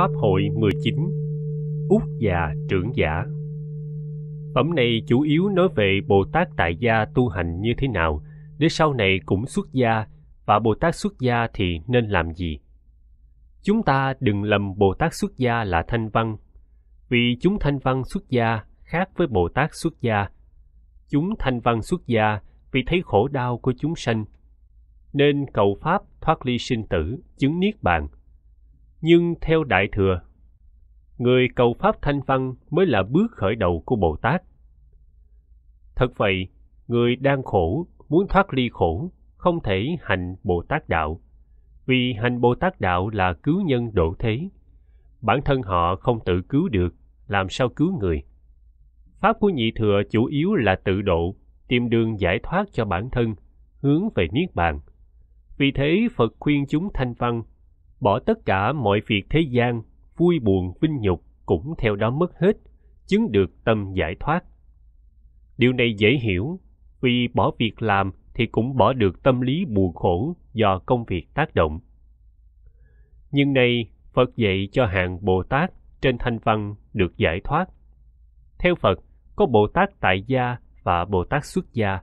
Pháp hội 19 Út già trưởng giả Phẩm này chủ yếu nói về Bồ Tát tại gia tu hành như thế nào, để sau này cũng xuất gia, và Bồ Tát xuất gia thì nên làm gì. Chúng ta đừng lầm Bồ Tát xuất gia là thanh văn, vì chúng thanh văn xuất gia khác với Bồ Tát xuất gia. Chúng thanh văn xuất gia vì thấy khổ đau của chúng sanh, nên cầu Pháp thoát ly sinh tử, chứng niết bàn – nhưng theo đại thừa người cầu pháp thanh văn mới là bước khởi đầu của bồ tát thật vậy người đang khổ muốn thoát ly khổ không thể hành bồ tát đạo vì hành bồ tát đạo là cứu nhân độ thế bản thân họ không tự cứu được làm sao cứu người pháp của nhị thừa chủ yếu là tự độ tìm đường giải thoát cho bản thân hướng về niết bàn vì thế phật khuyên chúng thanh văn bỏ tất cả mọi việc thế gian vui buồn vinh nhục cũng theo đó mất hết chứng được tâm giải thoát điều này dễ hiểu vì bỏ việc làm thì cũng bỏ được tâm lý buồn khổ do công việc tác động nhưng này phật dạy cho hàng bồ tát trên thanh văn được giải thoát theo phật có bồ tát tại gia và bồ tát xuất gia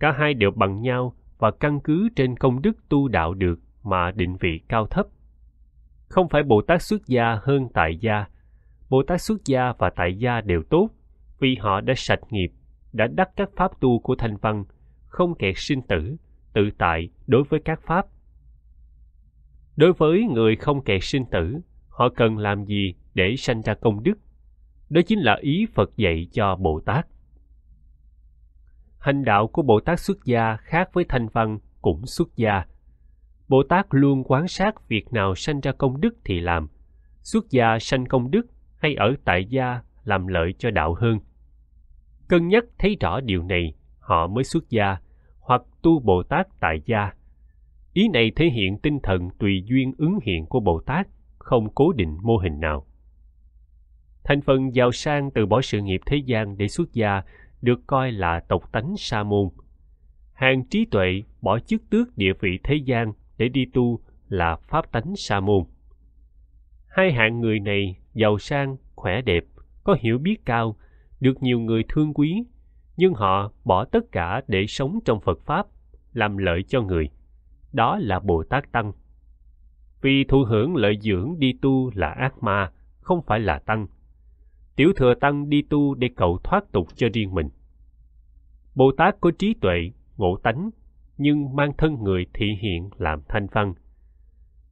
cả hai đều bằng nhau và căn cứ trên công đức tu đạo được mà định vị cao thấp không phải Bồ Tát xuất gia hơn tại gia. Bồ Tát xuất gia và tại gia đều tốt, vì họ đã sạch nghiệp, đã đắc các pháp tu của thanh văn, không kẹt sinh tử, tự tại đối với các pháp. Đối với người không kẹt sinh tử, họ cần làm gì để sanh ra công đức? Đó chính là ý Phật dạy cho Bồ Tát. Hành đạo của Bồ Tát xuất gia khác với thanh văn cũng xuất gia, Bồ Tát luôn quán sát việc nào sanh ra công đức thì làm, xuất gia sanh công đức hay ở tại gia làm lợi cho đạo hơn. Cân nhắc thấy rõ điều này, họ mới xuất gia hoặc tu Bồ Tát tại gia. Ý này thể hiện tinh thần tùy duyên ứng hiện của Bồ Tát, không cố định mô hình nào. Thành phần giàu sang từ bỏ sự nghiệp thế gian để xuất gia được coi là tộc tánh sa môn. Hàng trí tuệ bỏ chức tước địa vị thế gian để đi tu là pháp tánh sa môn. Hai hạng người này giàu sang, khỏe đẹp, có hiểu biết cao, được nhiều người thương quý, nhưng họ bỏ tất cả để sống trong Phật Pháp, làm lợi cho người. Đó là Bồ Tát Tăng. Vì thụ hưởng lợi dưỡng đi tu là ác ma, không phải là Tăng. Tiểu thừa Tăng đi tu để cầu thoát tục cho riêng mình. Bồ Tát có trí tuệ, ngộ tánh, nhưng mang thân người thị hiện làm thanh văn.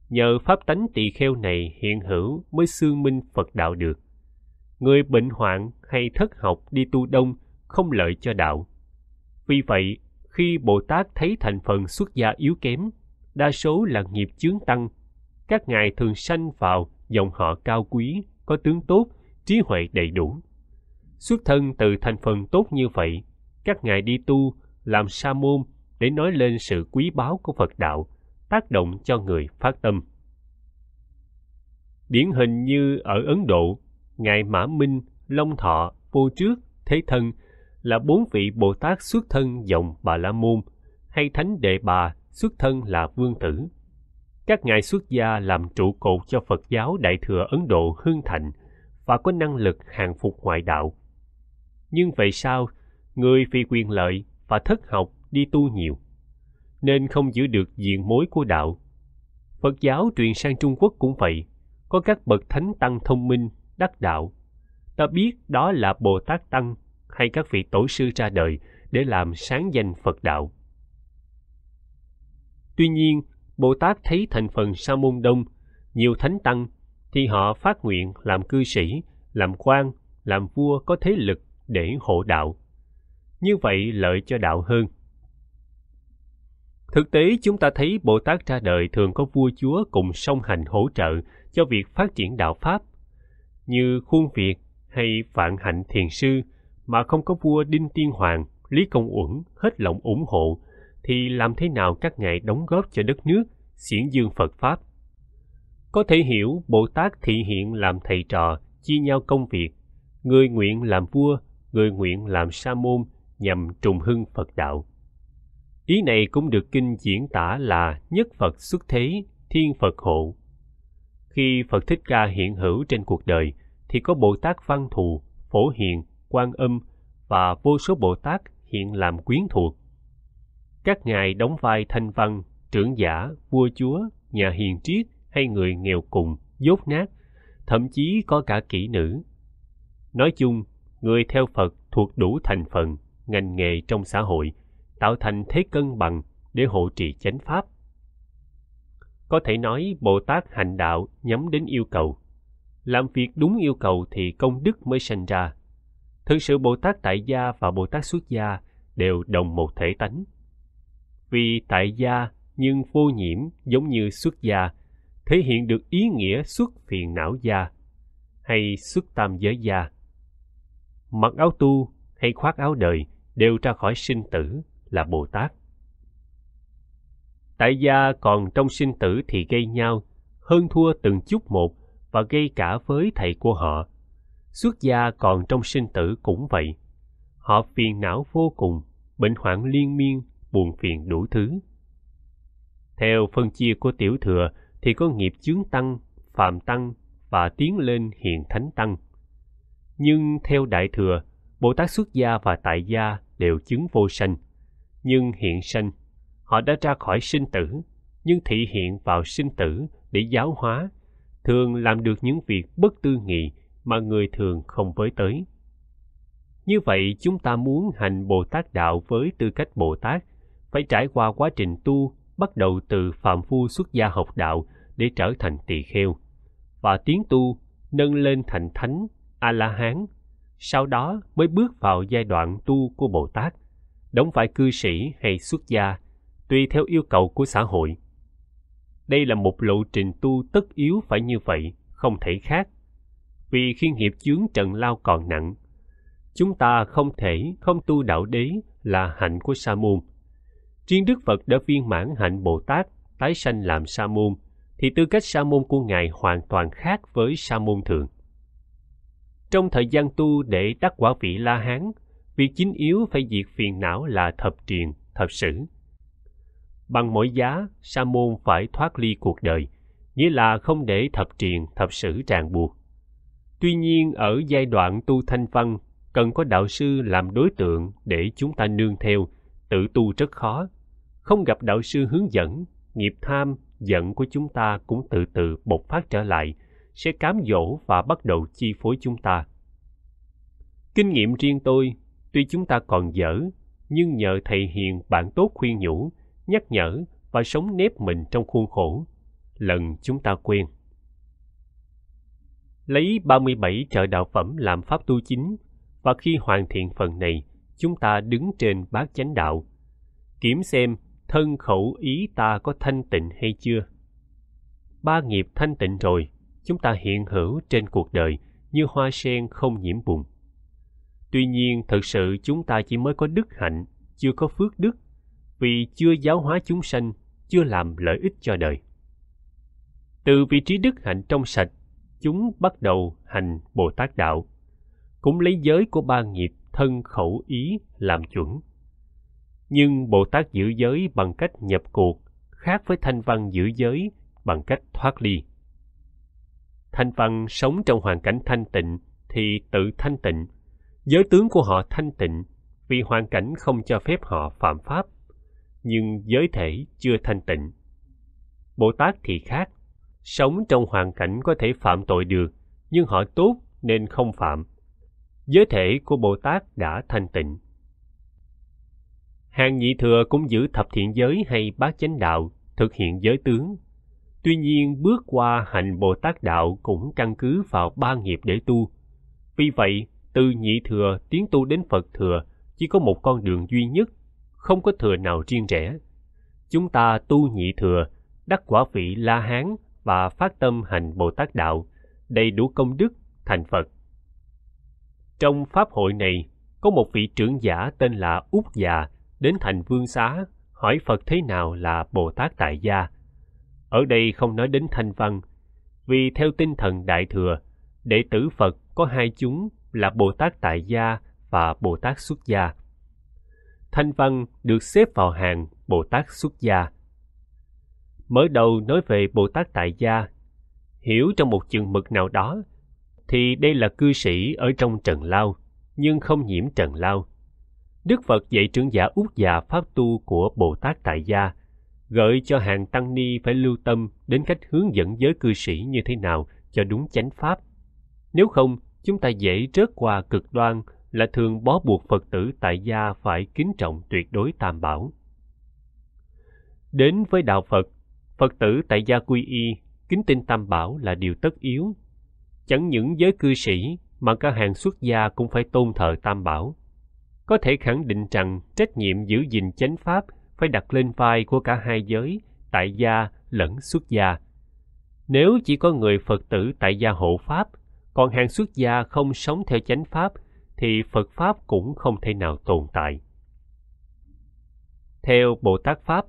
Nhờ pháp tánh tỳ kheo này hiện hữu mới xương minh Phật đạo được. Người bệnh hoạn hay thất học đi tu đông không lợi cho đạo. Vì vậy, khi Bồ Tát thấy thành phần xuất gia yếu kém, đa số là nghiệp chướng tăng, các ngài thường sanh vào dòng họ cao quý, có tướng tốt, trí huệ đầy đủ. Xuất thân từ thành phần tốt như vậy, các ngài đi tu, làm sa môn để nói lên sự quý báu của Phật đạo, tác động cho người phát tâm. Điển hình như ở Ấn Độ, Ngài Mã Minh, Long Thọ, Vô Trước, Thế Thân là bốn vị Bồ Tát xuất thân dòng Bà La Môn hay Thánh Đệ Bà xuất thân là Vương Tử. Các ngài xuất gia làm trụ cột cho Phật giáo Đại Thừa Ấn Độ hưng thịnh và có năng lực hàng phục ngoại đạo. Nhưng vậy sao, người vì quyền lợi và thất học đi tu nhiều nên không giữ được diện mối của đạo phật giáo truyền sang trung quốc cũng vậy có các bậc thánh tăng thông minh đắc đạo ta biết đó là bồ tát tăng hay các vị tổ sư ra đời để làm sáng danh phật đạo tuy nhiên bồ tát thấy thành phần sa môn đông nhiều thánh tăng thì họ phát nguyện làm cư sĩ làm quan làm vua có thế lực để hộ đạo như vậy lợi cho đạo hơn Thực tế chúng ta thấy Bồ Tát ra đời thường có vua chúa cùng song hành hỗ trợ cho việc phát triển đạo Pháp, như Khuôn Việt hay Vạn Hạnh Thiền Sư mà không có vua Đinh Tiên Hoàng, Lý Công Uẩn hết lòng ủng hộ thì làm thế nào các ngài đóng góp cho đất nước, xiển dương Phật Pháp. Có thể hiểu Bồ Tát thị hiện làm thầy trò, chia nhau công việc, người nguyện làm vua, người nguyện làm sa môn nhằm trùng hưng Phật đạo. Ý này cũng được kinh diễn tả là nhất Phật xuất thế, thiên Phật hộ. Khi Phật Thích Ca hiện hữu trên cuộc đời, thì có Bồ Tát Văn Thù, Phổ Hiền, Quan Âm và vô số Bồ Tát hiện làm quyến thuộc. Các ngài đóng vai thanh văn, trưởng giả, vua chúa, nhà hiền triết hay người nghèo cùng, dốt nát, thậm chí có cả kỹ nữ. Nói chung, người theo Phật thuộc đủ thành phần, ngành nghề trong xã hội – tạo thành thế cân bằng để hộ trì chánh pháp. Có thể nói Bồ Tát hành đạo nhắm đến yêu cầu. Làm việc đúng yêu cầu thì công đức mới sinh ra. Thực sự Bồ Tát tại gia và Bồ Tát xuất gia đều đồng một thể tánh. Vì tại gia nhưng vô nhiễm giống như xuất gia, thể hiện được ý nghĩa xuất phiền não gia hay xuất tam giới gia. Mặc áo tu hay khoác áo đời đều ra khỏi sinh tử là Bồ Tát. Tại gia còn trong sinh tử thì gây nhau, hơn thua từng chút một và gây cả với thầy của họ. Xuất gia còn trong sinh tử cũng vậy. Họ phiền não vô cùng, bệnh hoạn liên miên, buồn phiền đủ thứ. Theo phân chia của tiểu thừa thì có nghiệp chướng tăng, phạm tăng và tiến lên hiện thánh tăng. Nhưng theo đại thừa, Bồ Tát xuất gia và tại gia đều chứng vô sanh nhưng hiện sanh. Họ đã ra khỏi sinh tử, nhưng thị hiện vào sinh tử để giáo hóa, thường làm được những việc bất tư nghị mà người thường không với tới. Như vậy, chúng ta muốn hành Bồ Tát Đạo với tư cách Bồ Tát, phải trải qua quá trình tu bắt đầu từ phạm phu xuất gia học đạo để trở thành tỳ kheo, và tiến tu nâng lên thành thánh, a-la-hán, sau đó mới bước vào giai đoạn tu của Bồ Tát – đóng vai cư sĩ hay xuất gia, tùy theo yêu cầu của xã hội. Đây là một lộ trình tu tất yếu phải như vậy, không thể khác. Vì khi nghiệp chướng trần lao còn nặng, chúng ta không thể không tu đạo đế là hạnh của Sa môn. Riêng Đức Phật đã viên mãn hạnh Bồ Tát, tái sanh làm Sa môn, thì tư cách Sa môn của ngài hoàn toàn khác với Sa môn thường. Trong thời gian tu để đắc quả vị La Hán, việc chính yếu phải diệt phiền não là thập triền, thập sử. Bằng mọi giá, sa môn phải thoát ly cuộc đời, nghĩa là không để thập triền, thập sử ràng buộc. Tuy nhiên, ở giai đoạn tu thanh văn, cần có đạo sư làm đối tượng để chúng ta nương theo, tự tu rất khó. Không gặp đạo sư hướng dẫn, nghiệp tham, giận của chúng ta cũng từ từ bộc phát trở lại, sẽ cám dỗ và bắt đầu chi phối chúng ta. Kinh nghiệm riêng tôi tuy chúng ta còn dở nhưng nhờ thầy hiền bạn tốt khuyên nhủ nhắc nhở và sống nếp mình trong khuôn khổ lần chúng ta quên lấy 37 trợ đạo phẩm làm pháp tu chính và khi hoàn thiện phần này chúng ta đứng trên bát chánh đạo kiểm xem thân khẩu ý ta có thanh tịnh hay chưa ba nghiệp thanh tịnh rồi chúng ta hiện hữu trên cuộc đời như hoa sen không nhiễm bùn tuy nhiên thật sự chúng ta chỉ mới có đức hạnh chưa có phước đức vì chưa giáo hóa chúng sanh chưa làm lợi ích cho đời từ vị trí đức hạnh trong sạch chúng bắt đầu hành bồ tát đạo cũng lấy giới của ba nghiệp thân khẩu ý làm chuẩn nhưng bồ tát giữ giới bằng cách nhập cuộc khác với thanh văn giữ giới bằng cách thoát ly thanh văn sống trong hoàn cảnh thanh tịnh thì tự thanh tịnh Giới tướng của họ thanh tịnh vì hoàn cảnh không cho phép họ phạm pháp, nhưng giới thể chưa thanh tịnh. Bồ Tát thì khác, sống trong hoàn cảnh có thể phạm tội được, nhưng họ tốt nên không phạm. Giới thể của Bồ Tát đã thanh tịnh. Hàng nhị thừa cũng giữ thập thiện giới hay bát chánh đạo, thực hiện giới tướng. Tuy nhiên bước qua hành Bồ Tát đạo cũng căn cứ vào ba nghiệp để tu. Vì vậy, từ nhị thừa tiến tu đến phật thừa chỉ có một con đường duy nhất không có thừa nào riêng rẽ chúng ta tu nhị thừa đắc quả vị la hán và phát tâm hành bồ tát đạo đầy đủ công đức thành phật trong pháp hội này có một vị trưởng giả tên là út già đến thành vương xá hỏi phật thế nào là bồ tát tại gia ở đây không nói đến thanh văn vì theo tinh thần đại thừa đệ tử phật có hai chúng là Bồ Tát Tại Gia và Bồ Tát Xuất Gia. Thanh Văn được xếp vào hàng Bồ Tát Xuất Gia. Mới đầu nói về Bồ Tát Tại Gia, hiểu trong một chừng mực nào đó, thì đây là cư sĩ ở trong trần lao, nhưng không nhiễm trần lao. Đức Phật dạy trưởng giả út già pháp tu của Bồ Tát Tại Gia, gợi cho hàng tăng ni phải lưu tâm đến cách hướng dẫn giới cư sĩ như thế nào cho đúng chánh pháp. Nếu không, chúng ta dễ rớt qua cực đoan là thường bó buộc Phật tử tại gia phải kính trọng tuyệt đối tam bảo. Đến với đạo Phật, Phật tử tại gia quy y, kính tin tam bảo là điều tất yếu. Chẳng những giới cư sĩ mà cả hàng xuất gia cũng phải tôn thờ tam bảo. Có thể khẳng định rằng trách nhiệm giữ gìn chánh pháp phải đặt lên vai của cả hai giới, tại gia lẫn xuất gia. Nếu chỉ có người Phật tử tại gia hộ pháp còn hàng xuất gia không sống theo chánh pháp thì Phật pháp cũng không thể nào tồn tại. Theo Bồ Tát pháp,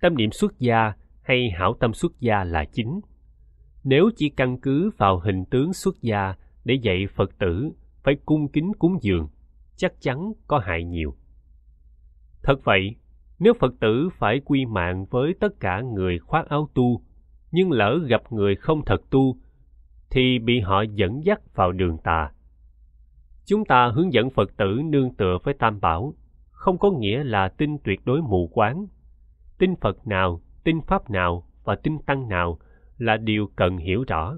tâm niệm xuất gia hay hảo tâm xuất gia là chính. Nếu chỉ căn cứ vào hình tướng xuất gia để dạy Phật tử phải cung kính cúng dường, chắc chắn có hại nhiều. Thật vậy, nếu Phật tử phải quy mạng với tất cả người khoác áo tu, nhưng lỡ gặp người không thật tu thì bị họ dẫn dắt vào đường tà. Chúng ta hướng dẫn Phật tử nương tựa với Tam Bảo, không có nghĩa là tin tuyệt đối mù quáng. Tin Phật nào, tin Pháp nào và tin Tăng nào là điều cần hiểu rõ.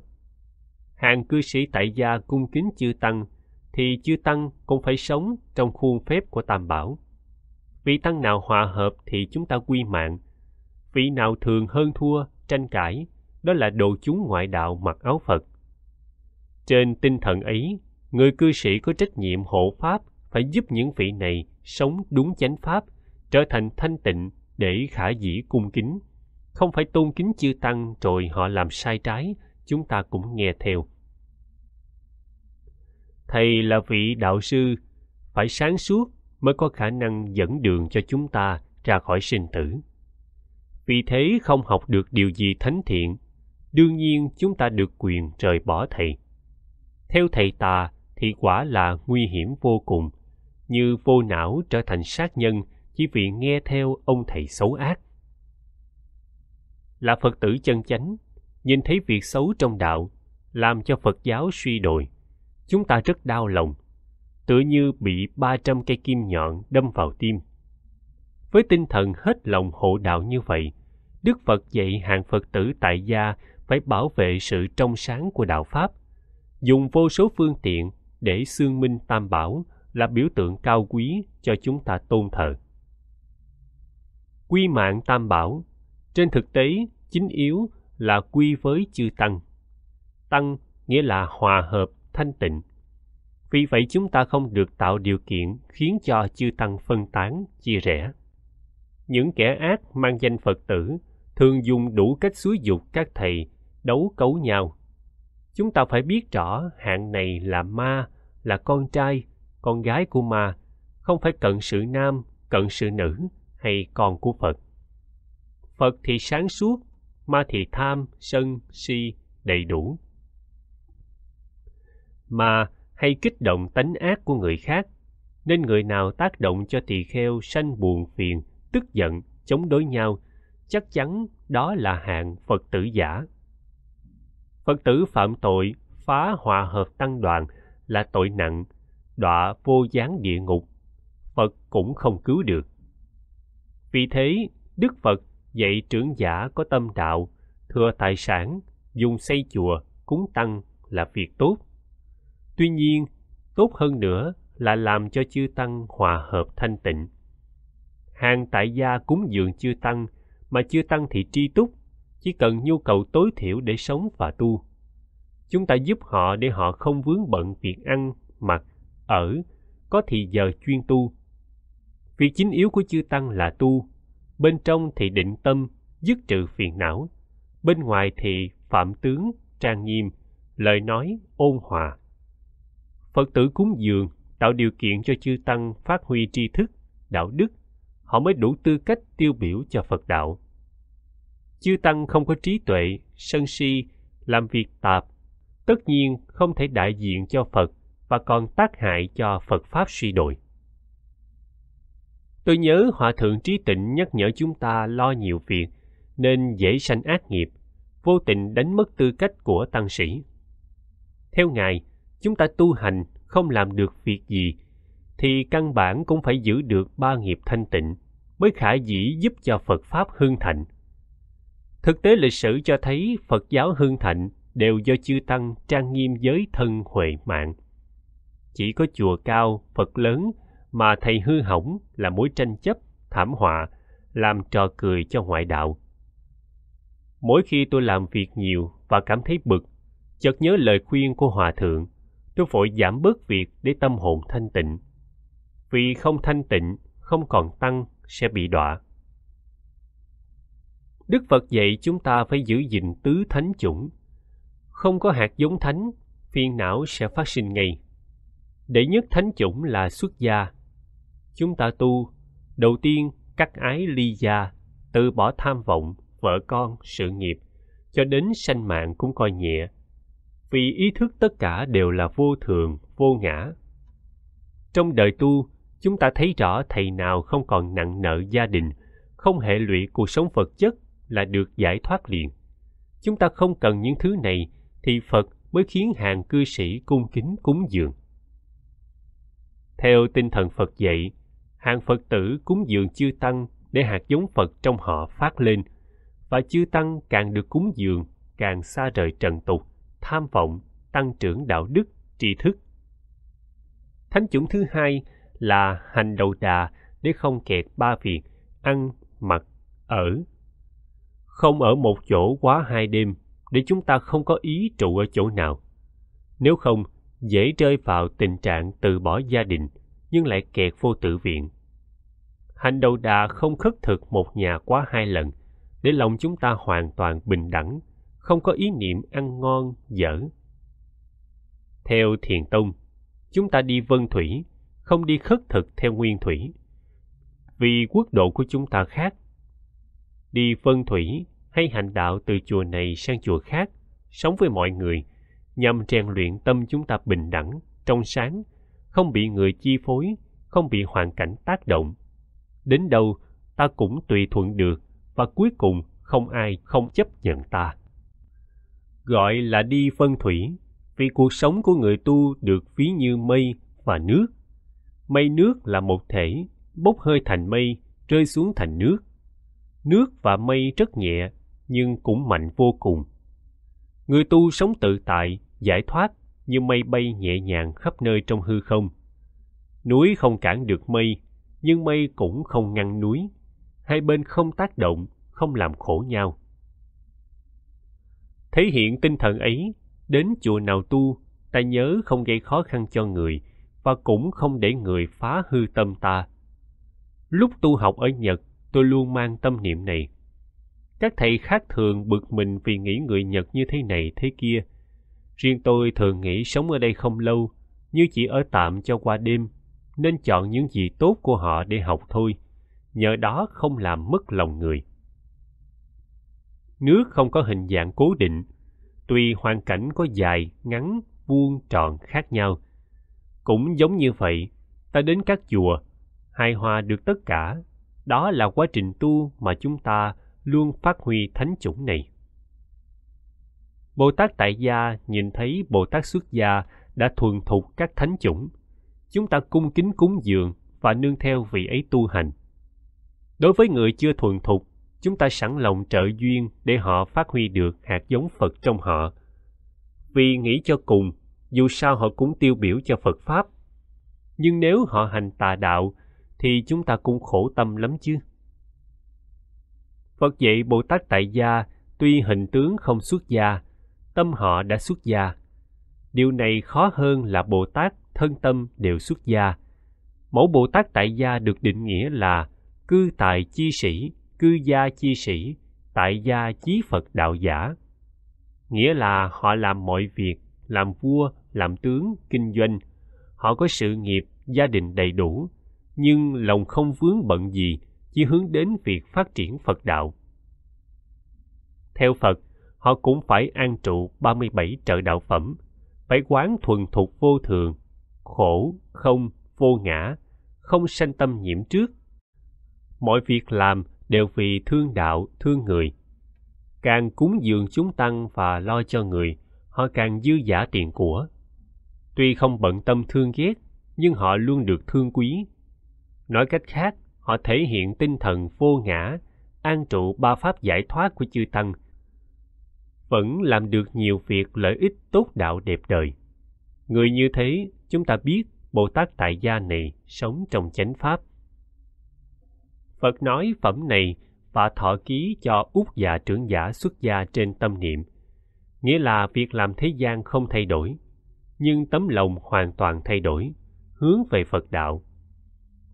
Hàng cư sĩ tại gia cung kính chư Tăng thì chư Tăng cũng phải sống trong khuôn phép của Tam Bảo. Vị Tăng nào hòa hợp thì chúng ta quy mạng. Vị nào thường hơn thua, tranh cãi, đó là đồ chúng ngoại đạo mặc áo Phật trên tinh thần ấy, người cư sĩ có trách nhiệm hộ pháp phải giúp những vị này sống đúng chánh pháp, trở thành thanh tịnh để khả dĩ cung kính. Không phải tôn kính chư tăng rồi họ làm sai trái, chúng ta cũng nghe theo. Thầy là vị đạo sư, phải sáng suốt mới có khả năng dẫn đường cho chúng ta ra khỏi sinh tử. Vì thế không học được điều gì thánh thiện, đương nhiên chúng ta được quyền rời bỏ thầy theo thầy tà thì quả là nguy hiểm vô cùng như vô não trở thành sát nhân chỉ vì nghe theo ông thầy xấu ác là phật tử chân chánh nhìn thấy việc xấu trong đạo làm cho phật giáo suy đồi chúng ta rất đau lòng tựa như bị 300 cây kim nhọn đâm vào tim. Với tinh thần hết lòng hộ đạo như vậy, Đức Phật dạy hàng Phật tử tại gia phải bảo vệ sự trong sáng của đạo Pháp – dùng vô số phương tiện để xương minh tam bảo là biểu tượng cao quý cho chúng ta tôn thờ. Quy mạng tam bảo trên thực tế chính yếu là quy với chư tăng. Tăng nghĩa là hòa hợp, thanh tịnh. Vì vậy chúng ta không được tạo điều kiện khiến cho chư tăng phân tán, chia rẽ. Những kẻ ác mang danh Phật tử thường dùng đủ cách xúi dục các thầy đấu cấu nhau chúng ta phải biết rõ hạng này là ma là con trai con gái của ma không phải cận sự nam cận sự nữ hay con của phật phật thì sáng suốt ma thì tham sân si đầy đủ ma hay kích động tánh ác của người khác nên người nào tác động cho tỳ kheo sanh buồn phiền tức giận chống đối nhau chắc chắn đó là hạng phật tử giả Phật tử phạm tội phá hòa hợp tăng đoàn là tội nặng, đọa vô gián địa ngục, Phật cũng không cứu được. Vì thế, Đức Phật dạy trưởng giả có tâm đạo, thừa tài sản, dùng xây chùa, cúng tăng là việc tốt. Tuy nhiên, tốt hơn nữa là làm cho chư tăng hòa hợp thanh tịnh. Hàng tại gia cúng dường chư tăng, mà chư tăng thì tri túc, chỉ cần nhu cầu tối thiểu để sống và tu. Chúng ta giúp họ để họ không vướng bận việc ăn, mặc, ở, có thì giờ chuyên tu. Việc chính yếu của chư Tăng là tu, bên trong thì định tâm, dứt trừ phiền não, bên ngoài thì phạm tướng, trang nghiêm, lời nói ôn hòa. Phật tử cúng dường tạo điều kiện cho chư Tăng phát huy tri thức, đạo đức, họ mới đủ tư cách tiêu biểu cho Phật đạo chư tăng không có trí tuệ sân si làm việc tạp tất nhiên không thể đại diện cho phật và còn tác hại cho phật pháp suy đồi tôi nhớ hòa thượng trí tịnh nhắc nhở chúng ta lo nhiều việc nên dễ sanh ác nghiệp vô tình đánh mất tư cách của tăng sĩ theo ngài chúng ta tu hành không làm được việc gì thì căn bản cũng phải giữ được ba nghiệp thanh tịnh mới khả dĩ giúp cho phật pháp hương thịnh Thực tế lịch sử cho thấy Phật giáo hương thịnh đều do chư tăng trang nghiêm giới thân huệ mạng. Chỉ có chùa cao, Phật lớn mà thầy hư hỏng là mối tranh chấp, thảm họa, làm trò cười cho ngoại đạo. Mỗi khi tôi làm việc nhiều và cảm thấy bực, chợt nhớ lời khuyên của Hòa Thượng, tôi vội giảm bớt việc để tâm hồn thanh tịnh. Vì không thanh tịnh, không còn tăng sẽ bị đọa. Đức Phật dạy chúng ta phải giữ gìn tứ thánh chủng. Không có hạt giống thánh, phiền não sẽ phát sinh ngay. Đệ nhất thánh chủng là xuất gia. Chúng ta tu, đầu tiên cắt ái ly gia, từ bỏ tham vọng, vợ con, sự nghiệp, cho đến sanh mạng cũng coi nhẹ. Vì ý thức tất cả đều là vô thường, vô ngã. Trong đời tu, chúng ta thấy rõ thầy nào không còn nặng nợ gia đình, không hệ lụy cuộc sống vật chất là được giải thoát liền. Chúng ta không cần những thứ này thì Phật mới khiến hàng cư sĩ cung kính cúng dường. Theo tinh thần Phật dạy, hàng Phật tử cúng dường chư Tăng để hạt giống Phật trong họ phát lên, và chư Tăng càng được cúng dường càng xa rời trần tục, tham vọng, tăng trưởng đạo đức, tri thức. Thánh chủng thứ hai là hành đầu đà để không kẹt ba việc ăn, mặc, ở không ở một chỗ quá hai đêm để chúng ta không có ý trụ ở chỗ nào. Nếu không, dễ rơi vào tình trạng từ bỏ gia đình nhưng lại kẹt vô tự viện. Hành đầu đà không khất thực một nhà quá hai lần để lòng chúng ta hoàn toàn bình đẳng, không có ý niệm ăn ngon, dở. Theo Thiền Tông, chúng ta đi vân thủy, không đi khất thực theo nguyên thủy. Vì quốc độ của chúng ta khác. Đi vân thủy hay hành đạo từ chùa này sang chùa khác, sống với mọi người, nhằm rèn luyện tâm chúng ta bình đẳng, trong sáng, không bị người chi phối, không bị hoàn cảnh tác động. Đến đâu, ta cũng tùy thuận được và cuối cùng không ai không chấp nhận ta. Gọi là đi phân thủy, vì cuộc sống của người tu được ví như mây và nước. Mây nước là một thể, bốc hơi thành mây, rơi xuống thành nước. Nước và mây rất nhẹ nhưng cũng mạnh vô cùng. Người tu sống tự tại, giải thoát như mây bay nhẹ nhàng khắp nơi trong hư không. Núi không cản được mây, nhưng mây cũng không ngăn núi. Hai bên không tác động, không làm khổ nhau. Thể hiện tinh thần ấy, đến chùa nào tu, ta nhớ không gây khó khăn cho người và cũng không để người phá hư tâm ta. Lúc tu học ở Nhật, tôi luôn mang tâm niệm này. Các thầy khác thường bực mình vì nghĩ người Nhật như thế này thế kia. Riêng tôi thường nghĩ sống ở đây không lâu, như chỉ ở tạm cho qua đêm, nên chọn những gì tốt của họ để học thôi, nhờ đó không làm mất lòng người. Nước không có hình dạng cố định, tuy hoàn cảnh có dài, ngắn, vuông, tròn khác nhau. Cũng giống như vậy, ta đến các chùa, hài hòa được tất cả. Đó là quá trình tu mà chúng ta luôn phát huy thánh chủng này. Bồ Tát Tại Gia nhìn thấy Bồ Tát Xuất Gia đã thuần thục các thánh chủng. Chúng ta cung kính cúng dường và nương theo vị ấy tu hành. Đối với người chưa thuần thục, chúng ta sẵn lòng trợ duyên để họ phát huy được hạt giống Phật trong họ. Vì nghĩ cho cùng, dù sao họ cũng tiêu biểu cho Phật Pháp. Nhưng nếu họ hành tà đạo, thì chúng ta cũng khổ tâm lắm chứ. Phật dạy Bồ Tát tại gia tuy hình tướng không xuất gia, tâm họ đã xuất gia. Điều này khó hơn là Bồ Tát thân tâm đều xuất gia. Mẫu Bồ Tát tại gia được định nghĩa là cư tại chi sĩ, cư gia chi sĩ, tại gia chí Phật đạo giả. Nghĩa là họ làm mọi việc, làm vua, làm tướng, kinh doanh. Họ có sự nghiệp, gia đình đầy đủ, nhưng lòng không vướng bận gì, chỉ hướng đến việc phát triển Phật đạo. Theo Phật, họ cũng phải an trụ 37 trợ đạo phẩm, phải quán thuần thuộc vô thường, khổ, không, vô ngã, không sanh tâm nhiễm trước. Mọi việc làm đều vì thương đạo, thương người. Càng cúng dường chúng tăng và lo cho người, họ càng dư giả tiền của. Tuy không bận tâm thương ghét, nhưng họ luôn được thương quý. Nói cách khác, họ thể hiện tinh thần vô ngã, an trụ ba pháp giải thoát của chư Tăng, vẫn làm được nhiều việc lợi ích tốt đạo đẹp đời. Người như thế, chúng ta biết Bồ Tát Tại Gia này sống trong chánh pháp. Phật nói phẩm này và thọ ký cho út già dạ trưởng giả xuất gia trên tâm niệm, nghĩa là việc làm thế gian không thay đổi, nhưng tấm lòng hoàn toàn thay đổi, hướng về Phật đạo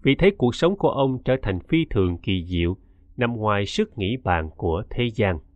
vì thấy cuộc sống của ông trở thành phi thường kỳ diệu nằm ngoài sức nghĩ bàn của thế gian